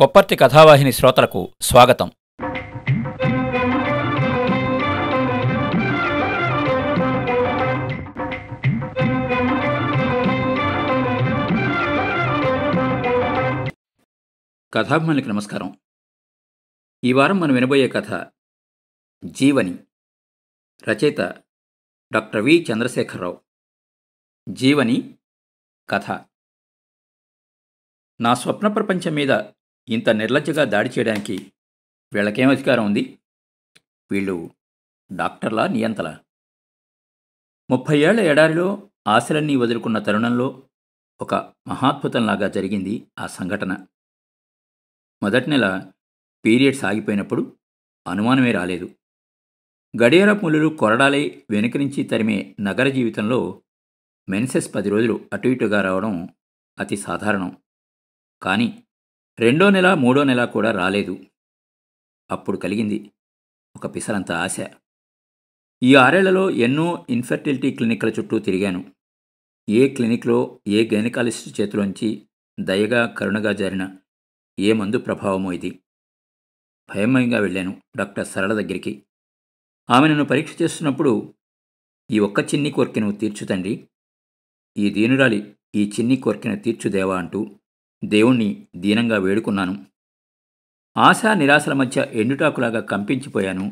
కొప్పర్తి కథావాహిని శ్రోతలకు స్వాగతం కథాభిమానులకి నమస్కారం ఈ వారం మనం వినబోయే కథ జీవని రచయిత డాక్టర్ వి చంద్రశేఖరరావు జీవని కథ నా స్వప్న ప్రపంచం మీద ఇంత నిర్లజ్జగా దాడి చేయడానికి వీళ్ళకేం అధికారం ఉంది వీళ్ళు డాక్టర్లా నియంతలా ముప్పై ఏళ్ల ఎడారిలో ఆశలన్నీ వదులుకున్న తరుణంలో ఒక మహాద్భుతంలాగా జరిగింది ఆ సంఘటన మొదటి నెల పీరియడ్స్ ఆగిపోయినప్పుడు అనుమానమే రాలేదు గడియార ముళ్ళు కొరడాలై వెనుక నుంచి తరిమే నగర జీవితంలో మెన్సెస్ పది రోజులు అటు ఇటుగా రావడం అతి సాధారణం కానీ రెండో నెల మూడో నెల కూడా రాలేదు అప్పుడు కలిగింది ఒక పిసరంత ఆశ ఈ ఆరేళ్లలో ఎన్నో ఇన్ఫర్టిలిటీ క్లినిక్ల చుట్టూ తిరిగాను ఏ క్లినిక్లో ఏ గైనకాలజిస్ట్ చేతిలోంచి దయగా కరుణగా జారిన ఏ మందు ప్రభావమో ఇది భయమయంగా వెళ్ళాను డాక్టర్ సరళ దగ్గరికి ఆమె నన్ను పరీక్ష చేస్తున్నప్పుడు ఈ ఒక్క చిన్ని కోర్కెను తీర్చుతండి ఈ దీనురాలి ఈ చిన్ని కోర్కెను తీర్చుదేవా అంటూ దేవుణ్ణి దీనంగా వేడుకున్నాను ఆశా నిరాశల మధ్య ఎండుటాకులాగా కంపించిపోయాను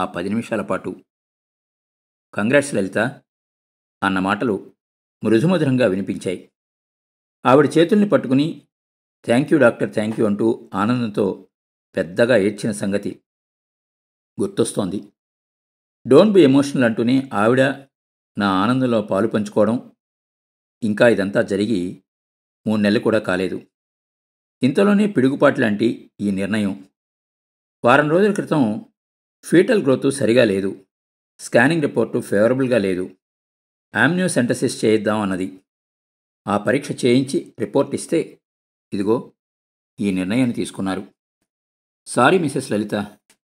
ఆ పది నిమిషాల పాటు కంగ్రాట్స్ లలిత అన్న మాటలు మృదుమధురంగా వినిపించాయి ఆవిడ చేతుల్ని పట్టుకుని thank you doctor thank you అంటూ ఆనందంతో పెద్దగా ఏడ్చిన సంగతి గుర్తొస్తోంది డోంట్ బి ఎమోషనల్ అంటూనే ఆవిడ నా ఆనందంలో పాలు పంచుకోవడం ఇంకా ఇదంతా జరిగి మూడు నెలలు కూడా కాలేదు ఇంతలోనే పిడుగుపాటు లాంటి ఈ నిర్ణయం వారం రోజుల క్రితం ఫీటల్ గ్రోత్ సరిగా లేదు స్కానింగ్ రిపోర్టు ఫేవరబుల్గా లేదు ఆమ్నియో సెంటసిస్ చేయిద్దాం అన్నది ఆ పరీక్ష చేయించి రిపోర్ట్ ఇస్తే ఇదిగో ఈ నిర్ణయాన్ని తీసుకున్నారు సారీ మిస్సెస్ లలిత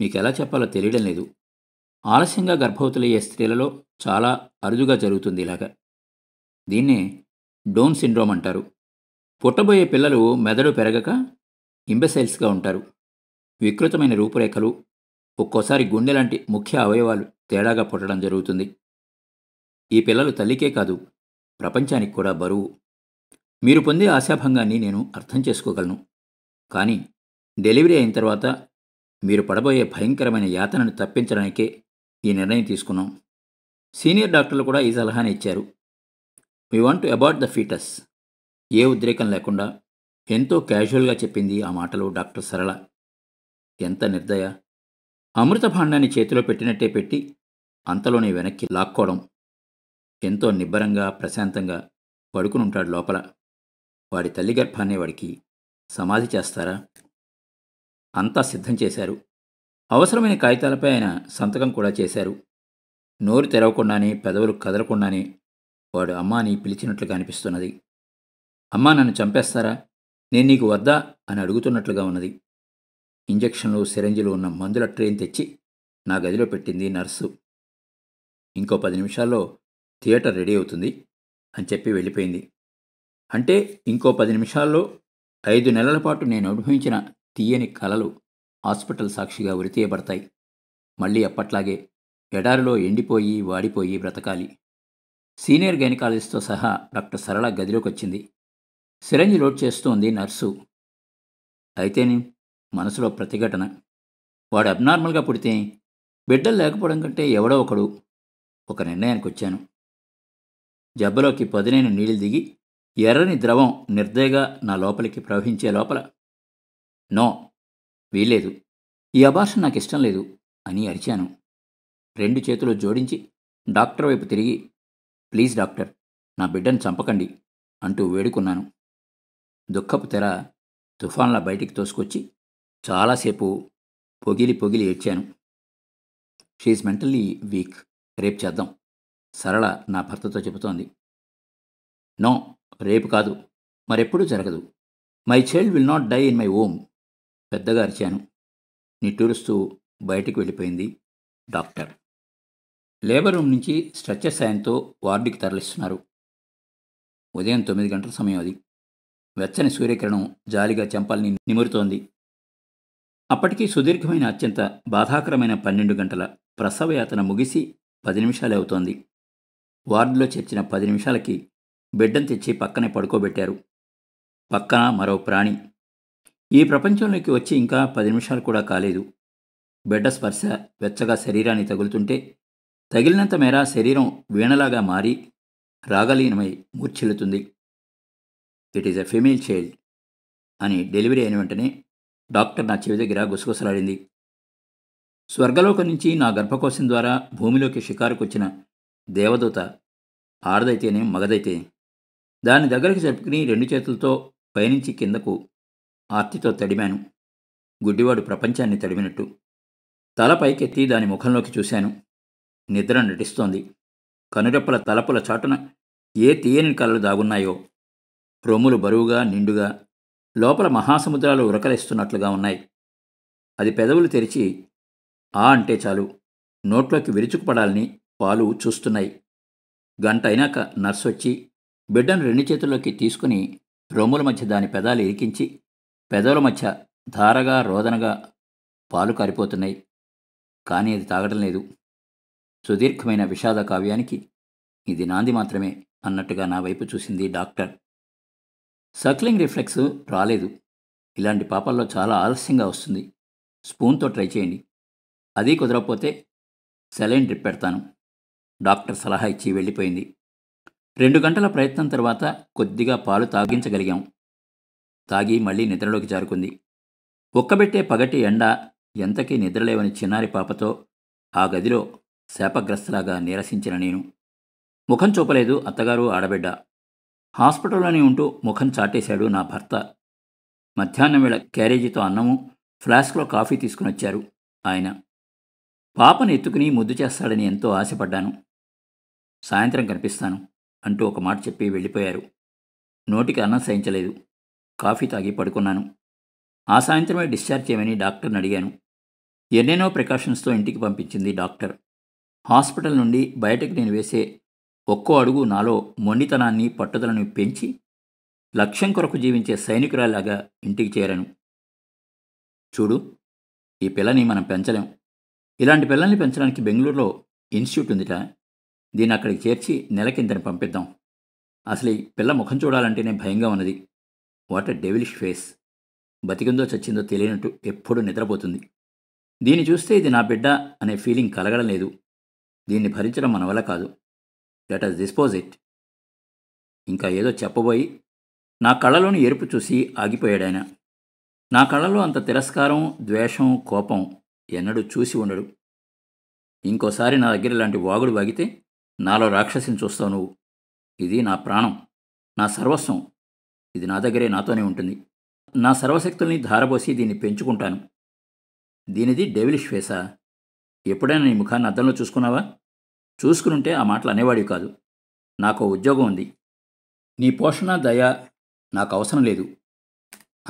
మీకు ఎలా చెప్పాలో తెలియడం లేదు ఆలస్యంగా గర్భవతులయ్యే స్త్రీలలో చాలా అరుదుగా జరుగుతుంది ఇలాగా దీన్నే డోన్ సిండ్రోమ్ అంటారు పుట్టబోయే పిల్లలు మెదడు పెరగక ఇంబెసైల్స్గా ఉంటారు వికృతమైన రూపురేఖలు ఒక్కోసారి గుండె లాంటి ముఖ్య అవయవాలు తేడాగా పుట్టడం జరుగుతుంది ఈ పిల్లలు తల్లికే కాదు ప్రపంచానికి కూడా బరువు మీరు పొందే ఆశాభంగాన్ని నేను అర్థం చేసుకోగలను కానీ డెలివరీ అయిన తర్వాత మీరు పడబోయే భయంకరమైన యాతనను తప్పించడానికే ఈ నిర్ణయం తీసుకున్నాం సీనియర్ డాక్టర్లు కూడా ఈ సలహాని ఇచ్చారు we want to the foetus ఏ ఉద్రేకం లేకుండా ఎంతో క్యాజువల్గా చెప్పింది ఆ మాటలు డాక్టర్ సరళ ఎంత నిర్దయ అమృత భాండాన్ని చేతిలో పెట్టినట్టే పెట్టి అంతలోనే వెనక్కి లాక్కోవడం ఎంతో నిబ్బరంగా ప్రశాంతంగా పడుకునుంటాడు లోపల వాడి తల్లి గర్భాన్ని వాడికి సమాధి చేస్తారా అంతా సిద్ధం చేశారు అవసరమైన కాగితాలపై ఆయన సంతకం కూడా చేశారు నోరు తెరవకుండానే పెదవులు కదలకుండానే వాడు అమ్మాని పిలిచినట్లుగా అనిపిస్తున్నది అమ్మా నన్ను చంపేస్తారా నేను నీకు వద్దా అని అడుగుతున్నట్లుగా ఉన్నది ఇంజక్షన్లు సిరంజిలు ఉన్న మందుల ట్రైన్ తెచ్చి నా గదిలో పెట్టింది నర్సు ఇంకో పది నిమిషాల్లో థియేటర్ రెడీ అవుతుంది అని చెప్పి వెళ్ళిపోయింది అంటే ఇంకో పది నిమిషాల్లో ఐదు నెలల పాటు నేను అనుభవించిన తీయని కలలు హాస్పిటల్ సాక్షిగా ఉరితీయబడతాయి మళ్ళీ అప్పట్లాగే ఎడారిలో ఎండిపోయి వాడిపోయి బ్రతకాలి సీనియర్ గైనకాలజిస్ట్తో సహా డాక్టర్ సరళ గదిలోకి వచ్చింది సిరంజి లోడ్ చేస్తోంది నర్సు అయితేని మనసులో ప్రతిఘటన వాడు అబ్నార్మల్గా పుడితే బిడ్డలు లేకపోవడం కంటే ఎవడో ఒకడు ఒక నిర్ణయానికి వచ్చాను జబ్బలోకి పదునైన నీళ్లు దిగి ఎర్రని ద్రవం నిర్దయగా నా లోపలికి ప్రవహించే లోపల నో వీల్లేదు ఈ అభాషణ నాకు ఇష్టం లేదు అని అరిచాను రెండు చేతులు జోడించి డాక్టర్ వైపు తిరిగి ప్లీజ్ డాక్టర్ నా బిడ్డను చంపకండి అంటూ వేడుకున్నాను దుఃఖపు తెర తుఫాన్ల బయటికి తోసుకొచ్చి చాలాసేపు పొగిలి పొగిలి ఏడ్చాను షీఈస్ మెంటల్లీ వీక్ రేపు చేద్దాం సరళ నా భర్తతో చెబుతోంది నో రేపు కాదు మరెప్పుడూ జరగదు my child will not die in my womb పెద్దగా అరిచాను నిట్టూరుస్తూ బయటికి వెళ్ళిపోయింది డాక్టర్ లేబర్ రూమ్ నుంచి స్ట్రెచ్చర్ సాయంతో వార్డుకి తరలిస్తున్నారు ఉదయం తొమ్మిది గంటల సమయం అది వెచ్చని సూర్యకిరణం జాలిగా చెంపల్ని నిమురుతోంది అప్పటికీ సుదీర్ఘమైన అత్యంత బాధాకరమైన పన్నెండు గంటల ప్రసవయాతన ముగిసి పది నిమిషాలే అవుతోంది వార్డులో చేర్చిన పది నిమిషాలకి బిడ్డం తెచ్చి పక్కనే పడుకోబెట్టారు పక్కన మరో ప్రాణి ఈ ప్రపంచంలోకి వచ్చి ఇంకా పది నిమిషాలు కూడా కాలేదు బిడ్డ స్పర్శ వెచ్చగా శరీరాన్ని తగులుతుంటే తగిలినంత మేర శరీరం వీణలాగా మారి రాగలీనమై మూర్ఛిల్లుతుంది it is a female child అని డెలివరీ అయిన వెంటనే డాక్టర్ నా చెవి దగ్గర గుసగుసలాడింది స్వర్గలోకం నుంచి నా గర్భకోశం ద్వారా భూమిలోకి షికారుకొచ్చిన దేవదూత ఆడదైతేనే మగదైతే దాని దగ్గరికి జరుపుకుని రెండు చేతులతో పైనుంచి కిందకు ఆర్తితో తడిమాను గుడ్డివాడు ప్రపంచాన్ని తడిమినట్టు తల పైకెత్తి దాని ముఖంలోకి చూశాను నిద్ర నటిస్తోంది కనురెప్పల తలపుల చాటున ఏ తీయని కళ్ళు దాగున్నాయో రొమ్ములు బరువుగా నిండుగా లోపల మహాసముద్రాలు ఉరకలేస్తున్నట్లుగా ఉన్నాయి అది పెదవులు తెరిచి ఆ అంటే చాలు నోట్లోకి విరుచుకుపడాలని పాలు చూస్తున్నాయి గంట అయినాక నర్స్ వచ్చి బిడ్డను రెండు చేతుల్లోకి తీసుకుని రొమ్ముల మధ్య దాని పెదాలు ఇరికించి పెదవుల మధ్య ధారగా రోదనగా పాలు కారిపోతున్నాయి కానీ అది తాగడం లేదు సుదీర్ఘమైన విషాద కావ్యానికి ఇది నాంది మాత్రమే అన్నట్టుగా నా వైపు చూసింది డాక్టర్ సర్క్లింగ్ రిఫ్లెక్స్ రాలేదు ఇలాంటి పాపల్లో చాలా ఆలస్యంగా వస్తుంది స్పూన్తో ట్రై చేయండి అది కుదరకపోతే సెలైన్ డ్రిప్ పెడతాను డాక్టర్ సలహా ఇచ్చి వెళ్ళిపోయింది రెండు గంటల ప్రయత్నం తర్వాత కొద్దిగా పాలు తాగించగలిగాం తాగి మళ్ళీ నిద్రలోకి జారుకుంది ఒక్కబెట్టే పగటి ఎండ ఎంతకీ నిద్రలేవని చిన్నారి పాపతో ఆ గదిలో శాపగ్రస్తలాగా నీరసించిన నేను ముఖం చూపలేదు అత్తగారు ఆడబిడ్డ హాస్పిటల్లోనే ఉంటూ ముఖం చాటేశాడు నా భర్త మధ్యాహ్నం వేళ క్యారేజీతో అన్నము ఫ్లాస్క్లో కాఫీ తీసుకుని వచ్చారు ఆయన పాపను ఎత్తుకుని ముద్దు చేస్తాడని ఎంతో ఆశపడ్డాను సాయంత్రం కనిపిస్తాను అంటూ ఒక మాట చెప్పి వెళ్ళిపోయారు నోటికి అన్నం సహించలేదు కాఫీ తాగి పడుకున్నాను ఆ సాయంత్రమే డిశ్చార్జ్ చేయమని డాక్టర్ని అడిగాను ఎన్నెన్నో ప్రికాషన్స్తో ఇంటికి పంపించింది డాక్టర్ హాస్పిటల్ నుండి బయటకు నేను వేసే ఒక్కో అడుగు నాలో మొండితనాన్ని పట్టుదలను పెంచి లక్ష్యం కొరకు జీవించే సైనికురాలాగా ఇంటికి చేరాను చూడు ఈ పిల్లని మనం పెంచలేం ఇలాంటి పిల్లల్ని పెంచడానికి బెంగళూరులో ఇన్స్టిట్యూట్ ఉందిట దీన్ని అక్కడికి చేర్చి నెలకింతని పంపిద్దాం అసలు ఈ పిల్ల ముఖం చూడాలంటేనే భయంగా ఉన్నది వాట్ అ డెవిలిష్ ఫేస్ బతికిందో చచ్చిందో తెలియనట్టు ఎప్పుడూ నిద్రపోతుంది దీన్ని చూస్తే ఇది నా బిడ్డ అనే ఫీలింగ్ కలగడం లేదు దీన్ని భరించడం మన వల్ల కాదు లెట్ అస్ డిస్పోజ్ ఇట్ ఇంకా ఏదో చెప్పబోయి నా కళ్ళలోని ఎరుపు చూసి ఆగిపోయాడాయన నా కళ్ళలో అంత తిరస్కారం ద్వేషం కోపం ఎన్నడూ చూసి ఉండడు ఇంకోసారి నా దగ్గర ఇలాంటి వాగుడు వాగితే నాలో రాక్షసిని చూస్తావు నువ్వు ఇది నా ప్రాణం నా సర్వస్వం ఇది నా దగ్గరే నాతోనే ఉంటుంది నా సర్వశక్తుల్ని ధారబోసి దీన్ని పెంచుకుంటాను దీనిది డెవిలిష్ ఫేసా ఎప్పుడైనా నీ ముఖాన్ని అద్దంలో చూసుకున్నావా చూసుకునుంటే ఆ మాటలు అనేవాడివి కాదు నాకు ఉద్యోగం ఉంది నీ పోషణ దయ నాకు అవసరం లేదు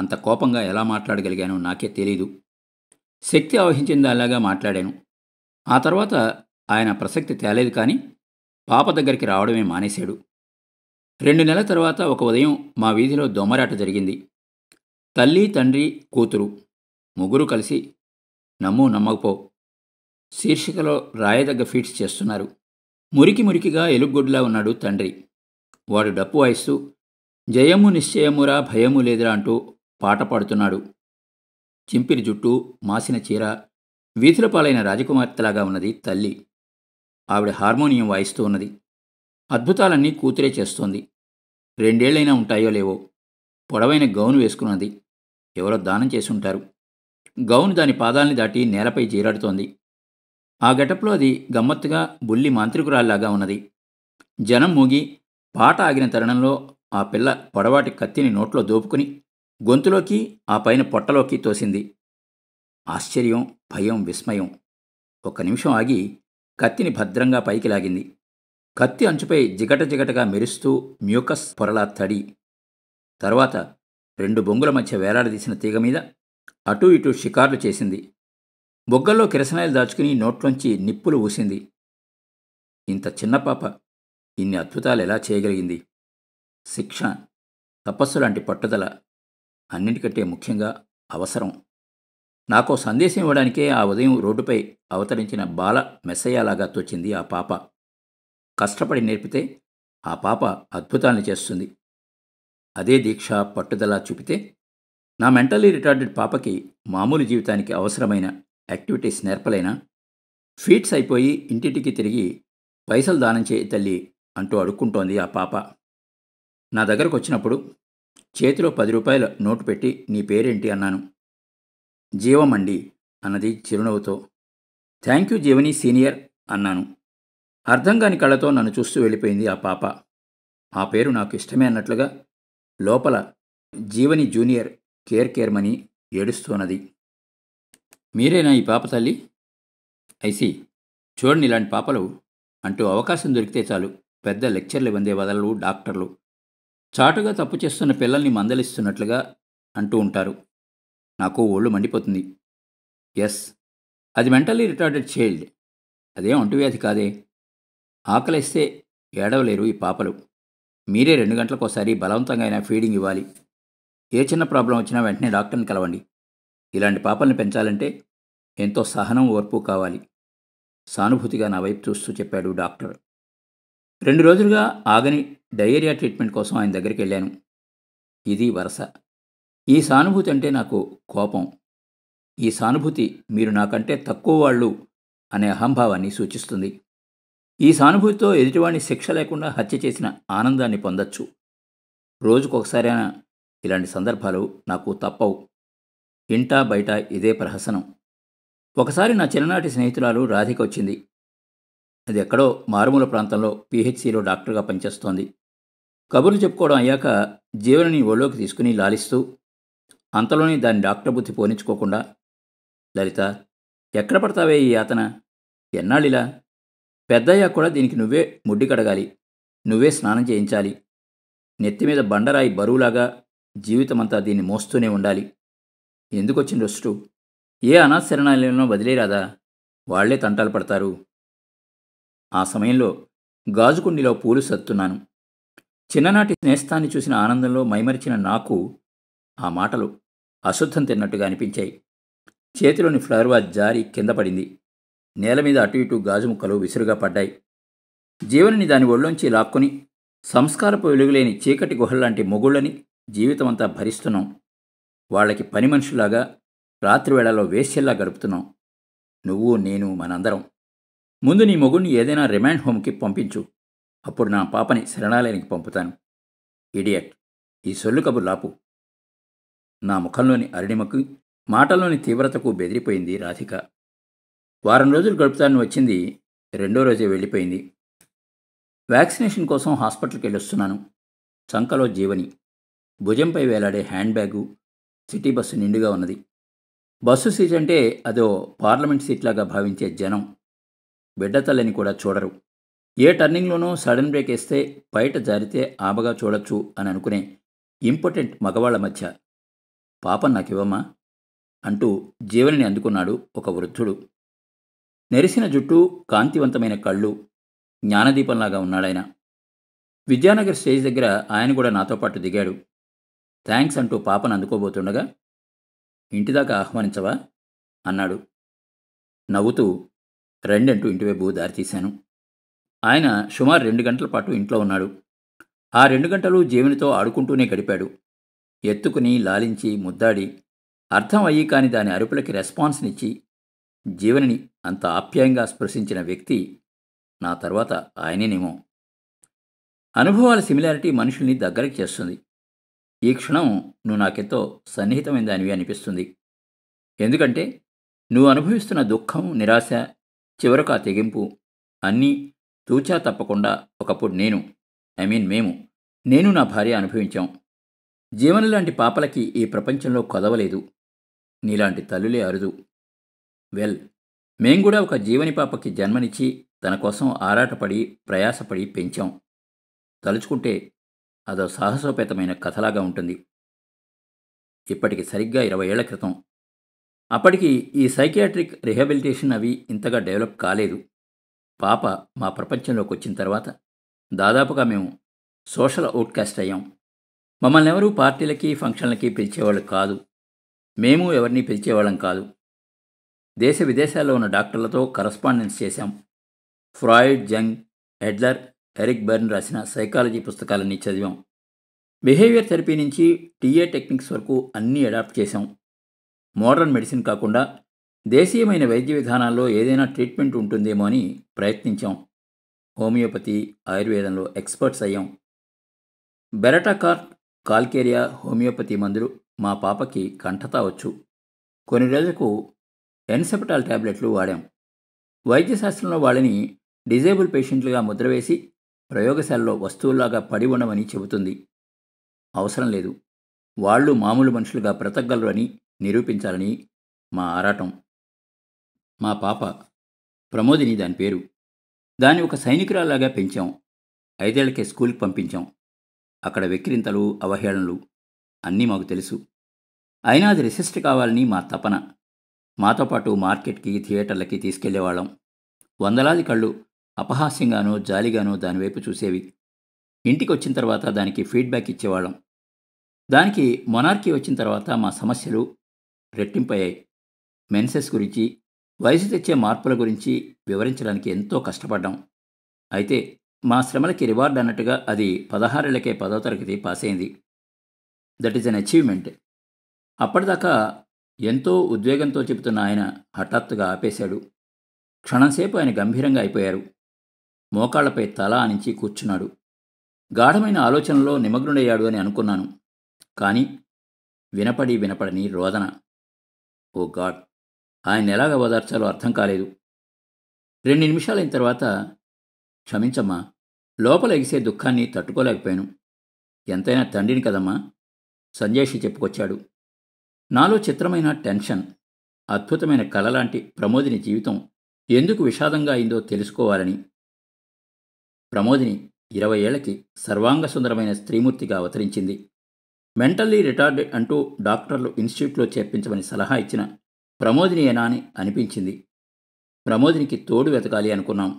అంత కోపంగా ఎలా మాట్లాడగలిగానో నాకే తెలీదు శక్తి ఆవహించింది అలాగా మాట్లాడాను ఆ తర్వాత ఆయన ప్రసక్తి తేలేదు కానీ పాప దగ్గరికి రావడమే మానేశాడు రెండు నెలల తర్వాత ఒక ఉదయం మా వీధిలో దొమ్మరాట జరిగింది తల్లి తండ్రి కూతురు ముగ్గురు కలిసి నమ్ము నమ్మకపో శీర్షికలో రాయదగ్గ ఫీట్స్ చేస్తున్నారు మురికి మురికిగా ఎలుగొడ్లా ఉన్నాడు తండ్రి వాడు డప్పు వాయిస్తూ జయము నిశ్చయమురా భయము లేదురా అంటూ పాట పాడుతున్నాడు చింపిరి జుట్టు మాసిన చీర వీధుల పాలైన రాజకుమార్తెలాగా ఉన్నది తల్లి ఆవిడ హార్మోనియం వాయిస్తూ ఉన్నది అద్భుతాలన్నీ కూతురే చేస్తోంది రెండేళ్లైనా ఉంటాయో లేవో పొడవైన గౌను వేసుకున్నది ఎవరో దానం చేసుంటారు గౌను దాని పాదాల్ని దాటి నేలపై జీరాడుతోంది ఆ గటపులో అది గమ్మత్తుగా బుల్లి మాంత్రికురాల్లాగా ఉన్నది జనం మూగి పాట ఆగిన తరుణంలో ఆ పిల్ల పొడవాటి కత్తిని నోట్లో దోపుకుని గొంతులోకి ఆ పైన పొట్టలోకి తోసింది ఆశ్చర్యం భయం విస్మయం ఒక నిమిషం ఆగి కత్తిని భద్రంగా పైకి లాగింది కత్తి అంచుపై జిగట జిగటగా మెరుస్తూ మ్యూకస్ పొరలా తడి తర్వాత రెండు బొంగుల మధ్య వేలాడదీసిన తీగ మీద అటూ ఇటూ షికార్లు చేసింది బొగ్గల్లో కిరసనాయిలు దాచుకుని నోట్లోంచి నిప్పులు ఊసింది ఇంత చిన్న పాప ఇన్ని అద్భుతాలు ఎలా చేయగలిగింది శిక్ష తపస్సు లాంటి పట్టుదల అన్నింటికంటే ముఖ్యంగా అవసరం నాకో సందేశం ఇవ్వడానికే ఆ ఉదయం రోడ్డుపై అవతరించిన బాల మెస్సయ్యలాగా తోచింది ఆ పాప కష్టపడి నేర్పితే ఆ పాప అద్భుతాలను చేస్తుంది అదే దీక్ష పట్టుదల చూపితే నా మెంటలీ రిటార్డెడ్ పాపకి మామూలు జీవితానికి అవసరమైన యాక్టివిటీస్ నేర్పలేనా ఫీట్స్ అయిపోయి ఇంటింటికి తిరిగి పైసలు దానం చేయి తల్లి అంటూ అడుక్కుంటోంది ఆ పాప నా దగ్గరకు వచ్చినప్పుడు చేతిలో పది రూపాయల నోటు పెట్టి నీ పేరేంటి అన్నాను జీవమండి అన్నది చిరునవ్వుతో థ్యాంక్ యూ జీవని సీనియర్ అన్నాను అర్థం కాని కళ్ళతో నన్ను చూస్తూ వెళ్ళిపోయింది ఆ పాప ఆ పేరు నాకు ఇష్టమే అన్నట్లుగా లోపల జీవని జూనియర్ కేర్ కేర్మని ఏడుస్తున్నది మీరేనా ఈ పాప తల్లి ఐసి చూడండి ఇలాంటి పాపలు అంటూ అవకాశం దొరికితే చాలు పెద్ద లెక్చర్లు ఇవ్వందే వదలలు డాక్టర్లు చాటుగా తప్పు చేస్తున్న పిల్లల్ని మందలిస్తున్నట్లుగా అంటూ ఉంటారు నాకు ఒళ్ళు మండిపోతుంది ఎస్ అది మెంటల్లీ రిటార్డెడ్ చైల్డ్ అదేం అంటువ్యాధి కాదే ఆకలిస్తే ఏడవలేరు ఈ పాపలు మీరే రెండు గంటలకోసారి బలవంతంగా అయినా ఫీడింగ్ ఇవ్వాలి ఏ చిన్న ప్రాబ్లం వచ్చినా వెంటనే డాక్టర్ని కలవండి ఇలాంటి పాపల్ని పెంచాలంటే ఎంతో సహనం ఓర్పు కావాలి సానుభూతిగా నా వైపు చూస్తూ చెప్పాడు డాక్టర్ రెండు రోజులుగా ఆగని డయేరియా ట్రీట్మెంట్ కోసం ఆయన దగ్గరికి వెళ్ళాను ఇది వరస ఈ సానుభూతి అంటే నాకు కోపం ఈ సానుభూతి మీరు నాకంటే తక్కువ వాళ్ళు అనే అహంభావాన్ని సూచిస్తుంది ఈ సానుభూతితో ఎదుటివాడిని శిక్ష లేకుండా హత్య చేసిన ఆనందాన్ని పొందొచ్చు రోజుకొకసారైనా ఇలాంటి సందర్భాలు నాకు తప్పవు ఇంటా బయట ఇదే ప్రహసనం ఒకసారి నా చిన్ననాటి స్నేహితురాలు రాధిక వచ్చింది అది ఎక్కడో మారుమూల ప్రాంతంలో పిహెచ్సిలో డాక్టర్గా పనిచేస్తోంది కబుర్లు చెప్పుకోవడం అయ్యాక జీవనని ఒళ్ళోకి తీసుకుని లాలిస్తూ అంతలోనే దాని డాక్టర్ బుద్ధి పోనించుకోకుండా లలిత ఎక్కడ పడతావే ఈ యాతన ఎన్నాళ్ళిలా పెద్దయ్యా కూడా దీనికి నువ్వే ముడ్డి కడగాలి నువ్వే స్నానం చేయించాలి నెత్తిమీద బండరాయి బరువులాగా జీవితమంతా దీన్ని మోస్తూనే ఉండాలి ఎందుకొచ్చింది రుష్టు ఏ అనాశరణాలయంలో వదిలేరాదా వాళ్లే తంటాలు పడతారు ఆ సమయంలో గాజుకుండిలో పూలు సత్తున్నాను చిన్ననాటి స్నేహాన్ని చూసిన ఆనందంలో మైమరిచిన నాకు ఆ మాటలు అశుద్ధం తిన్నట్టుగా అనిపించాయి చేతిలోని ఫ్లవర్వా జారి కింద పడింది నేల మీద అటు ఇటు గాజు ముక్కలు విసురుగా పడ్డాయి జీవనని దాని ఒళ్ళోంచి లాక్కుని సంస్కారపు వెలుగులేని చీకటి గుహల్లాంటి మొగుళ్ళని జీవితమంతా భరిస్తున్నాం వాళ్ళకి పని మనుషులాగా రాత్రి వేళలో వేశ్యల్లా గడుపుతున్నాం నువ్వు నేను మనందరం ముందు నీ మొగుడిని ఏదైనా రిమాండ్ హోమ్కి పంపించు అప్పుడు నా పాపని శరణాలయానికి పంపుతాను ఇడియట్ ఈ సొల్లు కబు లాపు నా ముఖంలోని అరణిమకు మాటల్లోని తీవ్రతకు బెదిరిపోయింది రాధిక వారం రోజులు గడుపుతాను వచ్చింది రెండో రోజే వెళ్ళిపోయింది వ్యాక్సినేషన్ కోసం హాస్పిటల్కి వెళ్ళొస్తున్నాను చంకలో జీవని భుజంపై వేలాడే హ్యాండ్ బ్యాగు సిటీ బస్సు నిండుగా ఉన్నది బస్సు సీట్ అంటే అదో పార్లమెంట్ సీట్లాగా భావించే జనం బిడ్డతల్లని కూడా చూడరు ఏ టర్నింగ్లోనూ సడన్ బ్రేక్ వేస్తే బయట జారితే ఆబగా చూడొచ్చు అని అనుకునే ఇంపార్టెంట్ మగవాళ్ల మధ్య పాపం నాకివ్వమ్మా అంటూ జీవనని అందుకున్నాడు ఒక వృద్ధుడు నెరిసిన జుట్టు కాంతివంతమైన కళ్ళు జ్ఞానదీపంలాగా ఉన్నాడాయన విద్యానగర్ స్టేజ్ దగ్గర ఆయన కూడా నాతో పాటు దిగాడు థ్యాంక్స్ అంటూ పాపను అందుకోబోతుండగా ఇంటిదాకా ఆహ్వానించవా అన్నాడు నవ్వుతూ రెండంటూ ఇంటివైపు దారితీశాను ఆయన సుమారు రెండు గంటల పాటు ఇంట్లో ఉన్నాడు ఆ రెండు గంటలు జీవునితో ఆడుకుంటూనే గడిపాడు ఎత్తుకుని లాలించి ముద్దాడి అర్థం అయ్యి కాని దాని అరుపులకి రెస్పాన్స్నిచ్చి జీవనిని అంత ఆప్యాయంగా స్పృశించిన వ్యక్తి నా తర్వాత ఆయనేనేమో అనుభవాల సిమిలారిటీ మనుషుల్ని దగ్గరకు చేస్తుంది ఈ క్షణం నువ్వు నాకెంతో సన్నిహితమైన దానివి అనిపిస్తుంది ఎందుకంటే నువ్వు అనుభవిస్తున్న దుఃఖం నిరాశ చివరకు ఆ తెగింపు అన్నీ తూచా తప్పకుండా ఒకప్పుడు నేను ఐ మీన్ మేము నేను నా భార్య అనుభవించాం జీవన లాంటి పాపలకి ఈ ప్రపంచంలో కొదవలేదు నీలాంటి తల్లులే అరుదు వెల్ మేం కూడా ఒక జీవని పాపకి జన్మనిచ్చి తన కోసం ఆరాటపడి ప్రయాసపడి పెంచాం తలుచుకుంటే అదో సాహసోపేతమైన కథలాగా ఉంటుంది ఇప్పటికి సరిగ్గా ఇరవై ఏళ్ల క్రితం అప్పటికి ఈ సైకియాట్రిక్ రిహాబిలిటేషన్ అవి ఇంతగా డెవలప్ కాలేదు పాప మా ప్రపంచంలోకి వచ్చిన తర్వాత దాదాపుగా మేము సోషల్ అవుట్కాస్ట్ అయ్యాం మమ్మల్ని ఎవరూ పార్టీలకి ఫంక్షన్లకి పిలిచేవాళ్ళు కాదు మేము ఎవరిని పిలిచేవాళ్ళం కాదు దేశ విదేశాల్లో ఉన్న డాక్టర్లతో కరస్పాండెన్స్ చేశాం Freud Jung Adler Eric Berne రాసిన సైకాలజీ పుస్తకాలన్నీ చదివాం బిహేవియర్ థెరపీ నుంచి టీఏ టెక్నిక్స్ వరకు అన్నీ అడాప్ట్ చేశాం మోడర్న్ మెడిసిన్ కాకుండా దేశీయమైన వైద్య విధానాల్లో ఏదైనా ట్రీట్మెంట్ ఉంటుందేమో అని ప్రయత్నించాం హోమియోపతి ఆయుర్వేదంలో ఎక్స్పర్ట్స్ అయ్యాం బెరటాకార్ కాల్కేరియా హోమియోపతి మందులు మా పాపకి కంఠతా వచ్చు కొన్ని రోజులకు ఎన్సెప్టాల్ ట్యాబ్లెట్లు వాడాం వైద్యశాస్త్రంలో వాళ్ళని డిజేబుల్ పేషెంట్లుగా ముద్రవేసి ప్రయోగశాలలో వస్తువులాగా పడి ఉండమని చెబుతుంది అవసరం లేదు వాళ్ళు మామూలు మనుషులుగా బ్రతకగలరు అని నిరూపించాలని మా ఆరాటం మా పాప ప్రమోదిని దాని పేరు దాన్ని ఒక సైనికురాలాగా పెంచాం ఐదేళ్లకే స్కూల్కి పంపించాం అక్కడ వెక్కిరింతలు అవహేళనలు అన్నీ మాకు తెలుసు అయినా అది రిసిస్ట్ కావాలని మా తపన మాతో పాటు మార్కెట్కి థియేటర్లకి తీసుకెళ్లేవాళ్ళం వందలాది కళ్ళు అపహాస్యంగానో జాలిగానో దానివైపు చూసేవి ఇంటికి వచ్చిన తర్వాత దానికి ఫీడ్బ్యాక్ ఇచ్చేవాళ్ళం దానికి మొనార్కీ వచ్చిన తర్వాత మా సమస్యలు రెట్టింపయ్యాయి మెన్సెస్ గురించి వయసు తెచ్చే మార్పుల గురించి వివరించడానికి ఎంతో కష్టపడ్డాం అయితే మా శ్రమలకి రివార్డ్ అన్నట్టుగా అది పదహారేళ్లకే పదో తరగతి పాస్ అయింది దట్ ఈజ్ అన్ అచీవ్మెంట్ అప్పటిదాకా ఎంతో ఉద్వేగంతో చెబుతున్న ఆయన హఠాత్తుగా ఆపేశాడు క్షణంసేపు ఆయన గంభీరంగా అయిపోయారు మోకాళ్లపై తల అనించి కూర్చున్నాడు గాఢమైన ఆలోచనలో నిమగ్నుడయ్యాడు అని అనుకున్నాను కానీ వినపడి వినపడని రోదన ఓ గాడ్ ఆయన ఎలాగ ఓదార్చాలో అర్థం కాలేదు రెండు నిమిషాలైన తర్వాత క్షమించమ్మా లోపల ఎగిసే దుఃఖాన్ని తట్టుకోలేకపోయాను ఎంతైనా తండ్రిని కదమ్మా సంజేషి చెప్పుకొచ్చాడు నాలో చిత్రమైన టెన్షన్ అద్భుతమైన కళలాంటి ప్రమోదిని జీవితం ఎందుకు విషాదంగా అయిందో తెలుసుకోవాలని ప్రమోదిని ఇరవై ఏళ్లకి సర్వాంగ సుందరమైన స్త్రీమూర్తిగా అవతరించింది మెంటల్లీ రిటార్డెడ్ అంటూ డాక్టర్లు ఇన్స్టిట్యూట్లో చేర్పించమని సలహా ఇచ్చిన ప్రమోదిని ఏనాని అనిపించింది ప్రమోదినికి తోడు వెతకాలి అనుకున్నాం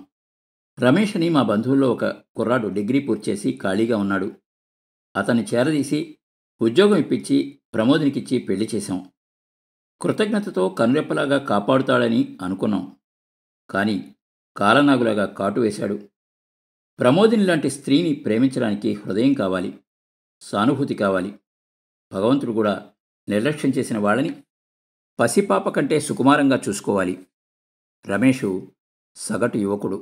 రమేష్ అని మా బంధువుల్లో ఒక కుర్రాడు డిగ్రీ పూర్తి చేసి ఖాళీగా ఉన్నాడు అతన్ని చేరదీసి ఉద్యోగం ఇప్పించి ప్రమోదినికిచ్చి పెళ్లి చేశాం కృతజ్ఞతతో కనురెప్పలాగా కాపాడుతాడని అనుకున్నాం కానీ కాలనాగులాగా కాటు వేశాడు ప్రమోదిని లాంటి స్త్రీని ప్రేమించడానికి హృదయం కావాలి సానుభూతి కావాలి భగవంతుడు కూడా నిర్లక్ష్యం చేసిన వాళ్ళని పసిపాప కంటే సుకుమారంగా చూసుకోవాలి రమేషు సగటు యువకుడు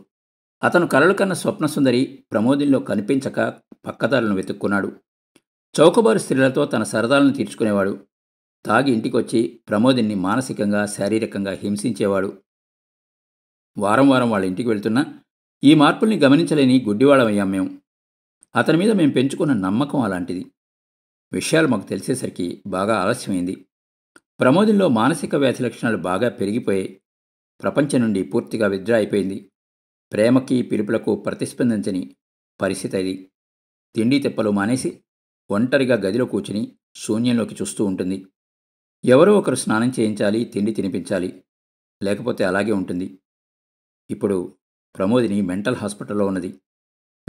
అతను కలలు కన్న స్వప్నసుందరి ప్రమోదిల్లో కనిపించక పక్కదారులను వెతుక్కున్నాడు చౌకబారు స్త్రీలతో తన సరదాలను తీర్చుకునేవాడు తాగి ఇంటికొచ్చి ప్రమోదిన్ని మానసికంగా శారీరకంగా హింసించేవాడు వారం వారం వాళ్ళ ఇంటికి వెళ్తున్నా ఈ మార్పుల్ని గమనించలేని గుడ్డివాడమయ్యాం మేము అతని మీద మేము పెంచుకున్న నమ్మకం అలాంటిది విషయాలు మాకు తెలిసేసరికి బాగా ఆలస్యమైంది ప్రమోదంలో మానసిక వ్యాధి లక్షణాలు బాగా పెరిగిపోయాయి ప్రపంచం నుండి పూర్తిగా విద్రా అయిపోయింది ప్రేమకి పిలుపులకు ప్రతిస్పందించని పరిస్థితి అది తిండి తెప్పలు మానేసి ఒంటరిగా గదిలో కూర్చుని శూన్యంలోకి చూస్తూ ఉంటుంది ఎవరో ఒకరు స్నానం చేయించాలి తిండి తినిపించాలి లేకపోతే అలాగే ఉంటుంది ఇప్పుడు ప్రమోదిని మెంటల్ హాస్పిటల్లో ఉన్నది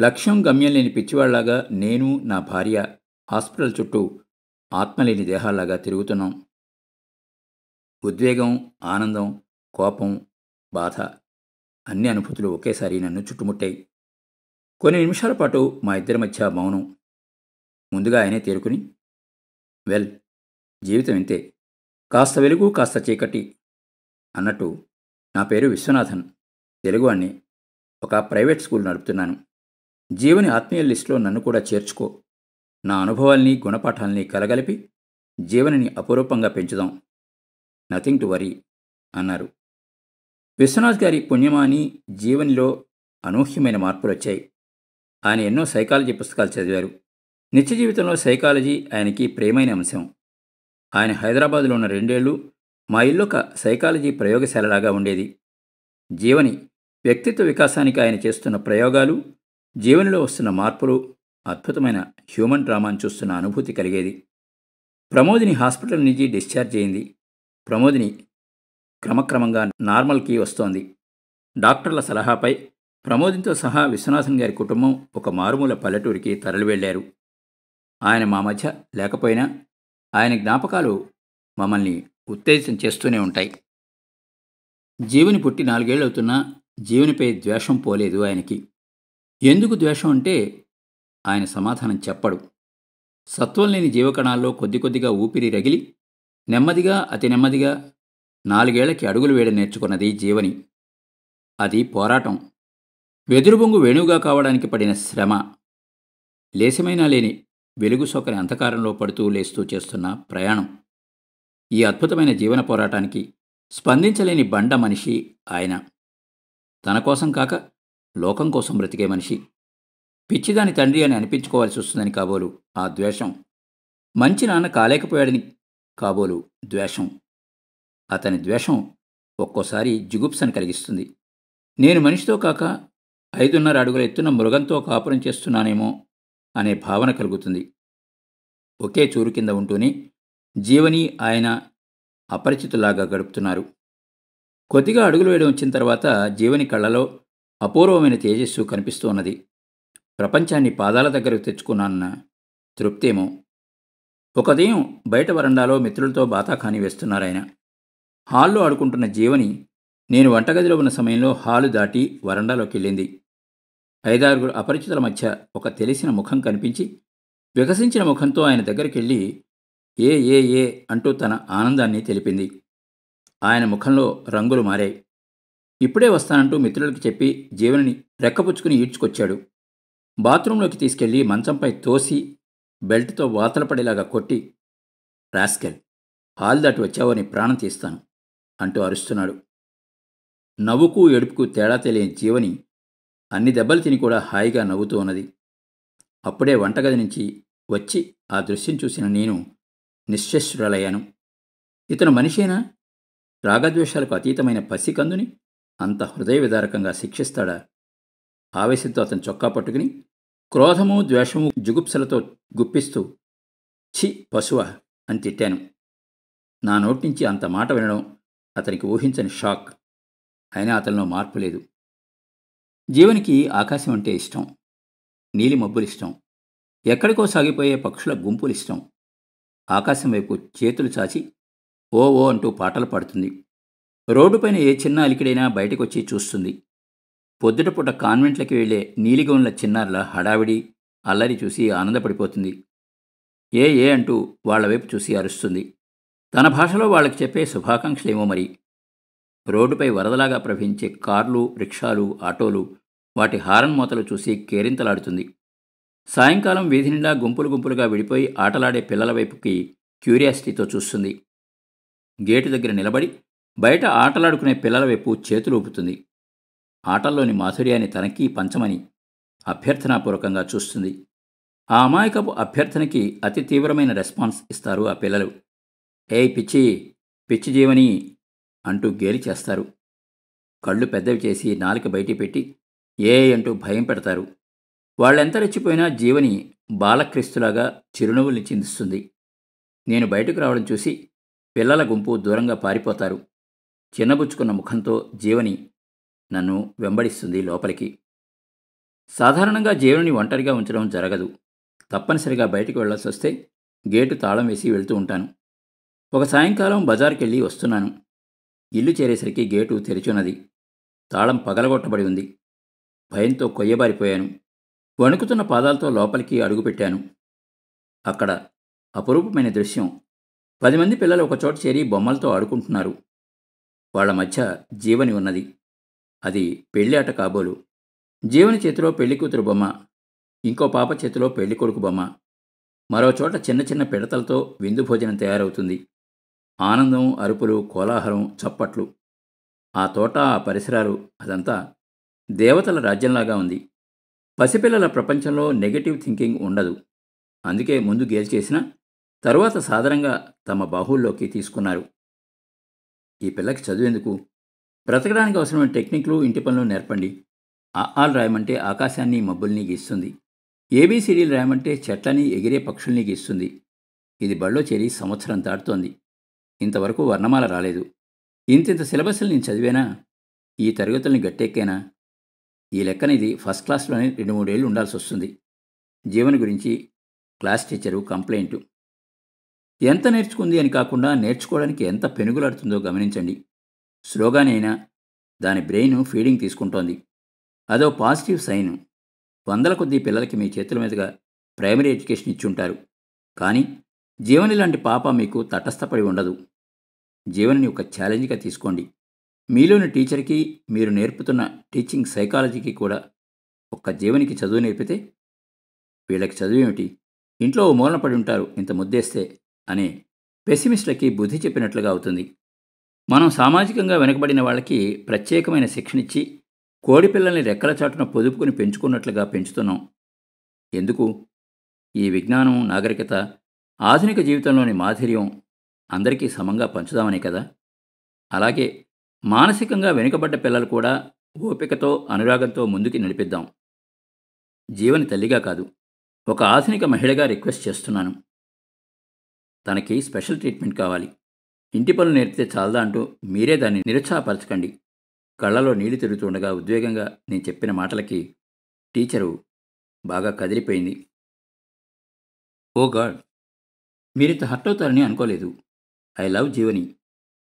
లక్ష్యం గమ్యం లేని పిచ్చివాళ్లాగా నేను నా భార్య హాస్పిటల్ చుట్టూ ఆత్మలేని దేహాల్లాగా తిరుగుతున్నాం ఉద్వేగం ఆనందం కోపం బాధ అన్ని అనుభూతులు ఒకేసారి నన్ను చుట్టుముట్టాయి కొన్ని నిమిషాల పాటు మా ఇద్దరి మధ్య మౌనం ముందుగా ఆయనే తేరుకుని వెల్ జీవితం ఇంతే కాస్త వెలుగు కాస్త చీకటి అన్నట్టు నా పేరు విశ్వనాథన్ తెలుగువాణ్ణి ఒక ప్రైవేట్ స్కూల్ నడుపుతున్నాను జీవని ఆత్మీయ లిస్టులో నన్ను కూడా చేర్చుకో నా అనుభవాల్ని గుణపాఠాల్ని కలగలిపి జీవనిని అపురూపంగా పెంచుదాం నథింగ్ టు వరీ అన్నారు విశ్వనాథ్ గారి పుణ్యమాని జీవనిలో అనూహ్యమైన మార్పులు వచ్చాయి ఆయన ఎన్నో సైకాలజీ పుస్తకాలు చదివారు నిత్య జీవితంలో సైకాలజీ ఆయనకి ప్రేమైన అంశం ఆయన హైదరాబాద్లో ఉన్న రెండేళ్లు మా ఇల్లు ఒక సైకాలజీ ప్రయోగశాలలాగా ఉండేది జీవని వ్యక్తిత్వ వికాసానికి ఆయన చేస్తున్న ప్రయోగాలు జీవనంలో వస్తున్న మార్పులు అద్భుతమైన హ్యూమన్ డ్రామాను చూస్తున్న అనుభూతి కలిగేది ప్రమోదిని హాస్పిటల్ నుంచి డిశ్చార్జ్ అయింది ప్రమోదిని క్రమక్రమంగా నార్మల్కి వస్తోంది డాక్టర్ల సలహాపై ప్రమోదింతో సహా విశ్వనాథన్ గారి కుటుంబం ఒక మారుమూల పల్లెటూరికి తరలి వెళ్ళారు ఆయన మా మధ్య లేకపోయినా ఆయన జ్ఞాపకాలు మమ్మల్ని ఉత్తేజితం చేస్తూనే ఉంటాయి జీవని పుట్టి నాలుగేళ్ళవుతున్నా జీవునిపై ద్వేషం పోలేదు ఆయనకి ఎందుకు ద్వేషం అంటే ఆయన సమాధానం చెప్పడు సత్వం లేని జీవకణాల్లో కొద్ది కొద్దిగా ఊపిరి రగిలి నెమ్మదిగా అతి నెమ్మదిగా నాలుగేళ్లకి అడుగులు వేయడం నేర్చుకున్నది జీవని అది పోరాటం వెదురుబొంగు వేణువుగా కావడానికి పడిన శ్రమ లేశమైనా లేని వెలుగు సోకని అంధకారంలో పడుతూ లేస్తూ చేస్తున్న ప్రయాణం ఈ అద్భుతమైన జీవన పోరాటానికి స్పందించలేని బండ మనిషి ఆయన తన కోసం కాక లోకం కోసం బ్రతికే మనిషి పిచ్చిదాని తండ్రి అని అనిపించుకోవాల్సి వస్తుందని కాబోలు ఆ ద్వేషం మంచి నాన్న కాలేకపోయాడని కాబోలు ద్వేషం అతని ద్వేషం ఒక్కోసారి జిగుప్సను కలిగిస్తుంది నేను మనిషితో కాక ఐదున్నర అడుగుల ఎత్తున మృగంతో కాపురం చేస్తున్నానేమో అనే భావన కలుగుతుంది ఒకే చూరు కింద ఉంటూనే జీవని ఆయన అపరిచితులాగా గడుపుతున్నారు కొద్దిగా అడుగులు వేయడం వచ్చిన తర్వాత జీవని కళ్ళలో అపూర్వమైన తేజస్సు కనిపిస్తూ ఉన్నది ప్రపంచాన్ని పాదాల దగ్గరకు తెచ్చుకున్నానన్న తృప్తేమో ఒక ఉదయం బయట వరండాలో మిత్రులతో బాతాఖాని వేస్తున్నారాయన హాల్లో ఆడుకుంటున్న జీవని నేను వంటగదిలో ఉన్న సమయంలో హాలు దాటి వరండాలోకి వెళ్ళింది ఐదారుగురు అపరిచితుల మధ్య ఒక తెలిసిన ముఖం కనిపించి వికసించిన ముఖంతో ఆయన దగ్గరికి వెళ్ళి ఏ ఏ ఏ అంటూ తన ఆనందాన్ని తెలిపింది ఆయన ముఖంలో రంగులు మారాయి ఇప్పుడే వస్తానంటూ మిత్రులకి చెప్పి జీవనని రెక్కపుచ్చుకుని ఈడ్చుకొచ్చాడు బాత్రూంలోకి తీసుకెళ్లి మంచంపై తోసి బెల్ట్తో వాతల పడేలాగా కొట్టి రాస్కెల్ హాల్ దాటి వచ్చావని ప్రాణం తీస్తాను అంటూ అరుస్తున్నాడు నవ్వుకు ఎడుపుకు తేడా తెలియని జీవని అన్ని దెబ్బలు తిని కూడా హాయిగా నవ్వుతూ ఉన్నది అప్పుడే వంటగది నుంచి వచ్చి ఆ దృశ్యం చూసిన నేను నిశ్చస్సురాలయ్యాను ఇతను మనిషేనా రాగద్వేషాలకు అతీతమైన పసికందుని అంత హృదయ విదారకంగా శిక్షిస్తాడా ఆవేశంతో అతను చొక్కా పట్టుకుని క్రోధము ద్వేషము జుగుప్సలతో గుప్పిస్తూ ఛి పశువ అని తిట్టాను నా నోటి నుంచి అంత మాట వినడం అతనికి ఊహించని షాక్ అయినా అతనిలో మార్పు లేదు జీవనికి ఆకాశం అంటే ఇష్టం నీలి మబ్బులిష్టం ఎక్కడికో సాగిపోయే పక్షుల గుంపులిష్టం ఆకాశం వైపు చేతులు చాచి ఓ ఓ అంటూ పాటలు పాడుతుంది రోడ్డుపైన ఏ చిన్న అలికిడైనా బయటకొచ్చి చూస్తుంది పొద్దుటపూట కాన్వెంట్లకి వెళ్లే నీలిగౌన్ల చిన్నారుల హడావిడి అల్లరి చూసి ఆనందపడిపోతుంది ఏ ఏ అంటూ వాళ్ల వైపు చూసి అరుస్తుంది తన భాషలో వాళ్ళకి చెప్పే శుభాకాంక్షలేమో మరి రోడ్డుపై వరదలాగా ప్రవహించే కార్లు రిక్షాలు ఆటోలు వాటి హారన్ మూతలు చూసి కేరింతలాడుతుంది సాయంకాలం వీధి నిండా గుంపులు గుంపులుగా విడిపోయి ఆటలాడే పిల్లల వైపుకి క్యూరియాసిటీతో చూస్తుంది గేటు దగ్గర నిలబడి బయట ఆటలాడుకునే పిల్లల వైపు చేతులూపుతుంది ఆటల్లోని మాధుర్యాన్ని తనకి పంచమని అభ్యర్థనాపూర్వకంగా చూస్తుంది ఆ అమాయకపు అభ్యర్థనకి అతి తీవ్రమైన రెస్పాన్స్ ఇస్తారు ఆ పిల్లలు ఏయ్ పిచ్చి పిచ్చి జీవని అంటూ గేలి చేస్తారు కళ్ళు పెద్దవి చేసి నాలుక బయటి పెట్టి ఏ అంటూ భయం పెడతారు వాళ్ళెంత రెచ్చిపోయినా జీవని బాలక్రీస్తులాగా చిరునవ్వుల్ని చిందిస్తుంది నేను బయటకు రావడం చూసి పిల్లల గుంపు దూరంగా పారిపోతారు చిన్నబుచ్చుకున్న ముఖంతో జీవని నన్ను వెంబడిస్తుంది లోపలికి సాధారణంగా జీవని ఒంటరిగా ఉంచడం జరగదు తప్పనిసరిగా బయటికి వెళ్ళాల్సి వస్తే గేటు తాళం వేసి వెళ్తూ ఉంటాను ఒక సాయంకాలం బజార్కెళ్ళి వస్తున్నాను ఇల్లు చేరేసరికి గేటు తెరిచున్నది తాళం పగలగొట్టబడి ఉంది భయంతో కొయ్యబారిపోయాను వణుకుతున్న పాదాలతో లోపలికి అడుగుపెట్టాను అక్కడ అపురూపమైన దృశ్యం పది మంది పిల్లలు ఒకచోట చేరి బొమ్మలతో ఆడుకుంటున్నారు వాళ్ల మధ్య జీవని ఉన్నది అది పెళ్లి ఆట కాబోలు జీవని చేతిలో పెళ్లి కూతురు బొమ్మ ఇంకో పాప చేతిలో పెళ్లి కొడుకు బొమ్మ మరో చోట చిన్న చిన్న పిడతలతో విందు భోజనం తయారవుతుంది ఆనందం అరుపులు కోలాహలం చప్పట్లు ఆ తోట ఆ పరిసరాలు అదంతా దేవతల రాజ్యంలాగా ఉంది పసిపిల్లల ప్రపంచంలో నెగటివ్ థింకింగ్ ఉండదు అందుకే ముందు గేల్ చేసిన తరువాత సాధారణంగా తమ బాహుల్లోకి తీసుకున్నారు ఈ పిల్లకి చదివేందుకు బ్రతకడానికి అవసరమైన టెక్నిక్లు ఇంటి పనులు నేర్పండి ఆలు రాయమంటే ఆకాశాన్ని మబ్బుల్ని గీస్తుంది ఏబీసీడీలు రాయమంటే చెట్లని ఎగిరే పక్షుల్ని గీస్తుంది ఇది బళ్ళో చేరి సంవత్సరం దాటుతోంది ఇంతవరకు వర్ణమాల రాలేదు ఇంతింత సిలబస్లు నేను చదివేనా ఈ తరగతుల్ని గట్టెక్కేనా ఈ లెక్కన ఇది ఫస్ట్ క్లాస్లోనే రెండు మూడేళ్ళు ఉండాల్సి వస్తుంది జీవన గురించి క్లాస్ టీచరు కంప్లైంటు ఎంత నేర్చుకుంది అని కాకుండా నేర్చుకోవడానికి ఎంత పెనుగులాడుతుందో గమనించండి స్లోగానైనా దాని బ్రెయిన్ ఫీడింగ్ తీసుకుంటోంది అదో పాజిటివ్ సైన్ వందల కొద్దీ పిల్లలకి మీ చేతుల మీదుగా ప్రైమరీ ఎడ్యుకేషన్ ఇచ్చుంటారు కానీ జీవని లాంటి పాప మీకు తటస్థపడి ఉండదు జీవనని ఒక ఛాలెంజ్గా తీసుకోండి మీలోని టీచర్కి మీరు నేర్పుతున్న టీచింగ్ సైకాలజీకి కూడా ఒక్క జీవనికి చదువు నేర్పితే వీళ్ళకి చదువు ఏమిటి ఇంట్లో ఓ మూలన పడి ఉంటారు ఇంత ముద్దేస్తే అని పెసిమిస్టులకి బుద్ధి చెప్పినట్లుగా అవుతుంది మనం సామాజికంగా వెనుకబడిన వాళ్ళకి ప్రత్యేకమైన శిక్షణిచ్చి కోడి పిల్లల్ని రెక్కల చాటున పొదుపుకుని పెంచుకున్నట్లుగా పెంచుతున్నాం ఎందుకు ఈ విజ్ఞానం నాగరికత ఆధునిక జీవితంలోని మాధుర్యం అందరికీ సమంగా పంచుదామనే కదా అలాగే మానసికంగా వెనుకబడ్డ పిల్లలు కూడా ఓపికతో అనురాగంతో ముందుకి నడిపిద్దాం జీవని తల్లిగా కాదు ఒక ఆధునిక మహిళగా రిక్వెస్ట్ చేస్తున్నాను తనకి స్పెషల్ ట్రీట్మెంట్ కావాలి ఇంటి పనులు నేర్పితే చాలదా అంటూ మీరే దాన్ని నిరుత్సాహపరచకండి కళ్ళలో నీళ్లు తిరుగుతుండగా ఉద్వేగంగా నేను చెప్పిన మాటలకి టీచరు బాగా కదిలిపోయింది ఓ గాడ్ మీరింత హర్ట్ అవుతారని అనుకోలేదు ఐ లవ్ జీవని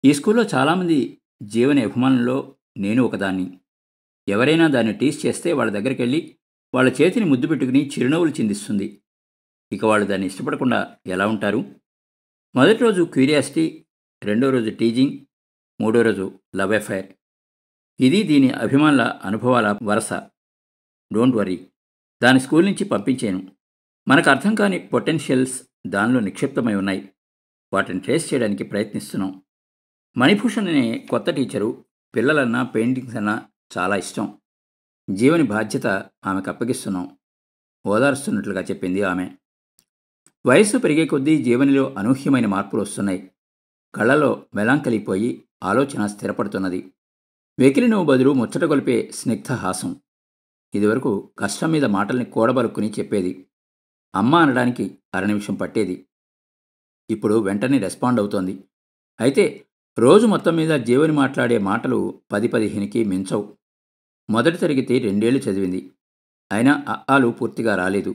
ఈ స్కూల్లో చాలామంది జీవని అభిమానుల్లో నేను ఒకదాన్ని ఎవరైనా దాన్ని టీస్ చేస్తే వాళ్ళ దగ్గరికి వెళ్ళి వాళ్ళ చేతిని ముద్దు పెట్టుకుని చిరునవ్వులు చిందిస్తుంది ఇక వాళ్ళు దాన్ని ఇష్టపడకుండా ఎలా ఉంటారు మొదటి రోజు క్యూరియాసిటీ రెండో రోజు టీజింగ్ మూడో రోజు లవ్ ఎఫైర్ ఇది దీని అభిమానుల అనుభవాల వరస డోంట్ వరీ దాని స్కూల్ నుంచి పంపించాను మనకు అర్థం కాని పొటెన్షియల్స్ దానిలో నిక్షిప్తమై ఉన్నాయి వాటిని ట్రేస్ చేయడానికి ప్రయత్నిస్తున్నాం మణిభూషణ్ అనే కొత్త టీచరు పిల్లలన్నా పెయింటింగ్స్ అన్నా చాలా ఇష్టం జీవని బాధ్యత ఆమెకు అప్పగిస్తున్నాం ఓదారుస్తున్నట్లుగా చెప్పింది ఆమె వయస్సు పెరిగే కొద్దీ జీవనిలో అనూహ్యమైన మార్పులు వస్తున్నాయి కళ్ళలో మెలాంకలిపోయి ఆలోచన స్థిరపడుతున్నది వెకిలిను బదులు ముచ్చటగొలిపే స్నిగ్ధ హాసం ఇదివరకు కష్టం మీద మాటల్ని కూడబలుక్కుని చెప్పేది అమ్మ అనడానికి నిమిషం పట్టేది ఇప్పుడు వెంటనే రెస్పాండ్ అవుతోంది అయితే రోజు మొత్తం మీద జీవని మాట్లాడే మాటలు పది పదిహేనుకి మించవు మొదటి తరిగితే రెండేళ్లు చదివింది అయినా అఆలు పూర్తిగా రాలేదు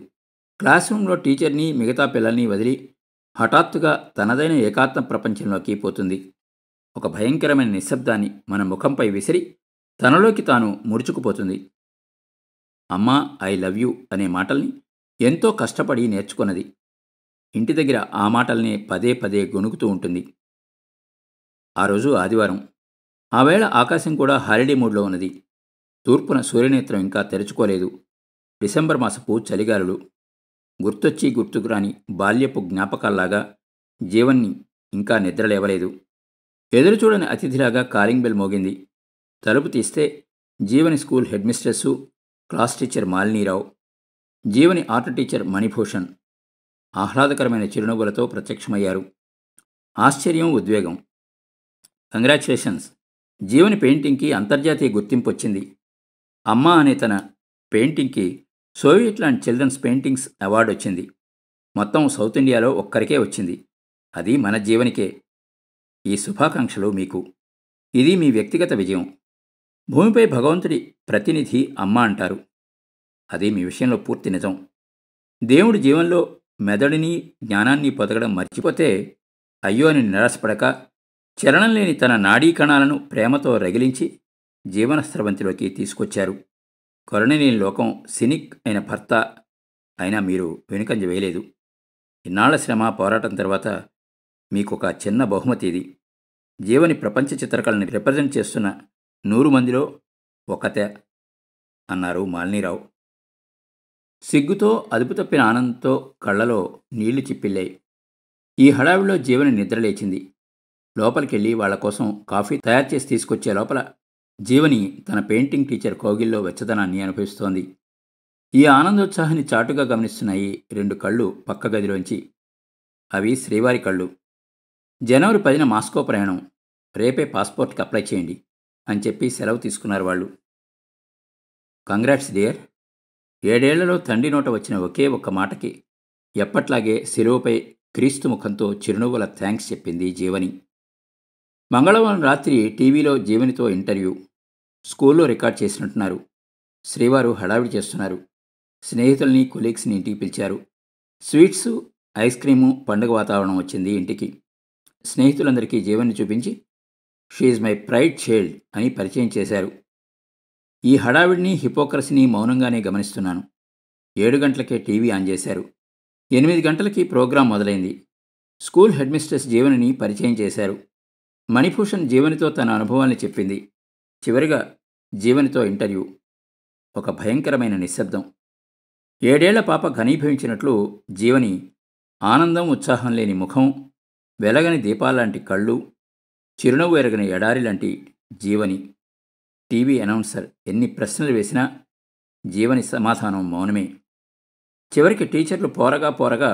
క్లాస్ రూమ్లో టీచర్ని మిగతా పిల్లల్ని వదిలి హఠాత్తుగా తనదైన ఏకాత్మ ప్రపంచంలోకి పోతుంది ఒక భయంకరమైన నిశ్శబ్దాన్ని మన ముఖంపై విసిరి తనలోకి తాను ముడుచుకుపోతుంది అమ్మా ఐ లవ్ యూ అనే మాటల్ని ఎంతో కష్టపడి నేర్చుకున్నది ఇంటి దగ్గర ఆ మాటల్ని పదే పదే గొణుకుతూ ఉంటుంది ఆ రోజు ఆదివారం ఆవేళ ఆకాశం కూడా హాలిడే మూడ్లో ఉన్నది తూర్పున సూర్యనేత్రం ఇంకా తెరుచుకోలేదు డిసెంబర్ మాసపు చలిగాలులు గుర్తొచ్చి గుర్తుకురాని బాల్యపు జ్ఞాపకాల్లాగా జీవన్ని ఇంకా నిద్రలేవలేదు ఎదురుచూడని అతిథిలాగా కాలింగ్ బెల్ మోగింది తలుపు తీస్తే Jeevani school head mistress class teacher Malini Rao Jeevani art teacher Manibhushan ఆహ్లాదకరమైన చిరునవ్వులతో ప్రత్యక్షమయ్యారు ఆశ్చర్యం ఉద్వేగం కంగ్రాచులేషన్స్ జీవని పెయింటింగ్కి అంతర్జాతీయ గుర్తింపు వచ్చింది అమ్మ అనే తన పెయింటింగ్కి Soviet land children's paintings award వచ్చింది మొత్తం సౌత్ ఇండియాలో ఒక్కరికే వచ్చింది అది మన జీవనికే ఈ శుభాకాంక్షలు మీకు ఇది మీ వ్యక్తిగత విజయం భూమిపై భగవంతుడి ప్రతినిధి అమ్మ అంటారు అది మీ విషయంలో పూర్తి నిజం దేవుడి జీవంలో మెదడుని జ్ఞానాన్ని పొదగడం మర్చిపోతే అయ్యో అని నిరాశపడక చరణం లేని తన నాడీ కణాలను ప్రేమతో రగిలించి జీవన స్రవంతిలోకి తీసుకొచ్చారు కరుణలేని లోకం సినిక్ అయిన భర్త అయినా మీరు వెనుకంజ వేయలేదు ఇన్నాళ్ల శ్రమ పోరాటం తర్వాత మీకు ఒక చిన్న బహుమతి ఇది జీవని ప్రపంచ చిత్రకళని రిప్రజెంట్ చేస్తున్న నూరు మందిలో ఒకతే అన్నారు మాలినీరావు సిగ్గుతో అదుపు తప్పిన ఆనందంతో కళ్ళలో నీళ్లు చిప్పిల్లాయి ఈ హడావిలో జీవని నిద్రలేచింది లోపలికెళ్ళి వాళ్ల కోసం కాఫీ తయారు చేసి తీసుకొచ్చే లోపల జీవని తన పెయింటింగ్ టీచర్ కోగిల్లో వెచ్చదనాన్ని అనుభవిస్తోంది ఈ ఆనందోత్సాహాన్ని చాటుగా గమనిస్తున్నాయి రెండు కళ్ళు పక్క గదిలోంచి అవి శ్రీవారి కళ్ళు జనవరి పదిన మాస్కో ప్రయాణం రేపే పాస్పోర్ట్కి అప్లై చేయండి అని చెప్పి సెలవు తీసుకున్నారు వాళ్ళు కంగ్రాట్స్ డియర్ ఏడేళ్లలో తండ్రి నోట వచ్చిన ఒకే ఒక్క మాటకి ఎప్పట్లాగే శిలువపై క్రీస్తు ముఖంతో చిరునవ్వుల థ్యాంక్స్ చెప్పింది జీవని మంగళవారం రాత్రి టీవీలో జీవనితో ఇంటర్వ్యూ స్కూల్లో రికార్డ్ చేసినట్టున్నారు శ్రీవారు హడావిడి చేస్తున్నారు స్నేహితుల్ని కొలీగ్స్ని ఇంటికి పిలిచారు స్వీట్స్ ఐస్ క్రీము పండుగ వాతావరణం వచ్చింది ఇంటికి స్నేహితులందరికీ జీవన్ని చూపించి షీఈ్ మై ప్రైడ్ చైల్డ్ అని పరిచయం చేశారు ఈ హడావిడిని హిపోక్రసీని మౌనంగానే గమనిస్తున్నాను ఏడు గంటలకే టీవీ ఆన్ చేశారు ఎనిమిది గంటలకి ప్రోగ్రాం మొదలైంది స్కూల్ హెడ్మిస్ట్రెస్ జీవనిని పరిచయం చేశారు మణిభూషణ్ జీవనితో తన అనుభవాన్ని చెప్పింది చివరిగా జీవనితో ఇంటర్వ్యూ ఒక భయంకరమైన నిశ్శబ్దం ఏడేళ్ల పాప ఘనీభవించినట్లు జీవని ఆనందం ఉత్సాహం లేని ముఖం వెలగని దీపాలాంటి కళ్ళు చిరునవ్వు ఎరగని ఎడారి లాంటి జీవని టీవీ అనౌన్సర్ ఎన్ని ప్రశ్నలు వేసినా జీవని సమాధానం మౌనమే చివరికి టీచర్లు పోరగా పోరగా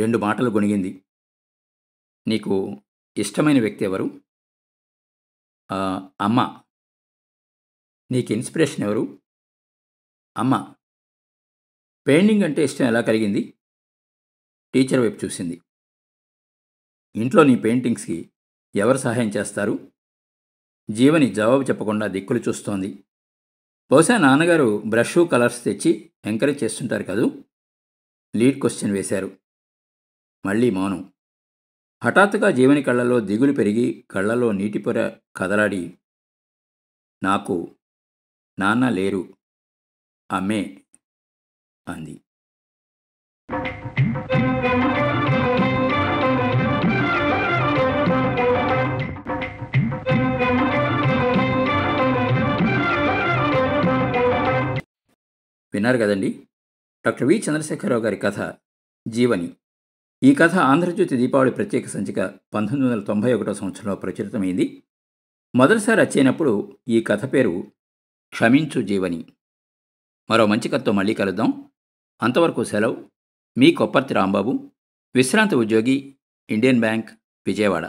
రెండు మాటలు గొనిగింది నీకు ఇష్టమైన వ్యక్తి ఎవరు అమ్మ నీకు ఇన్స్పిరేషన్ ఎవరు అమ్మ పెయింటింగ్ అంటే ఇష్టం ఎలా కలిగింది టీచర్ వైపు చూసింది ఇంట్లో నీ పెయింటింగ్స్కి ఎవరు సహాయం చేస్తారు జీవని జవాబు చెప్పకుండా దిక్కులు చూస్తోంది బహుశా నాన్నగారు బ్రష్ కలర్స్ తెచ్చి ఎంకరేజ్ చేస్తుంటారు కదూ లీడ్ క్వశ్చన్ వేశారు మళ్ళీ మౌనం హఠాత్తుగా జీవని కళ్ళలో దిగులు పెరిగి కళ్ళలో నీటిపొర కదలాడి నాకు నాన్న లేరు అమ్మే అంది విన్నారు కదండి డాక్టర్ వి చంద్రశేఖరరావు గారి కథ జీవని ఈ కథ ఆంధ్రజ్యోతి దీపావళి ప్రత్యేక సంచిక పంతొమ్మిది వందల తొంభై ఒకటో సంవత్సరంలో ప్రచురితమైంది మొదటిసారి వచ్చేనప్పుడు ఈ కథ పేరు క్షమించు జీవని మరో మంచి కథతో మళ్ళీ కలుద్దాం అంతవరకు సెలవు మీ కొప్పర్తి రాంబాబు విశ్రాంత ఉద్యోగి ఇండియన్ బ్యాంక్ విజయవాడ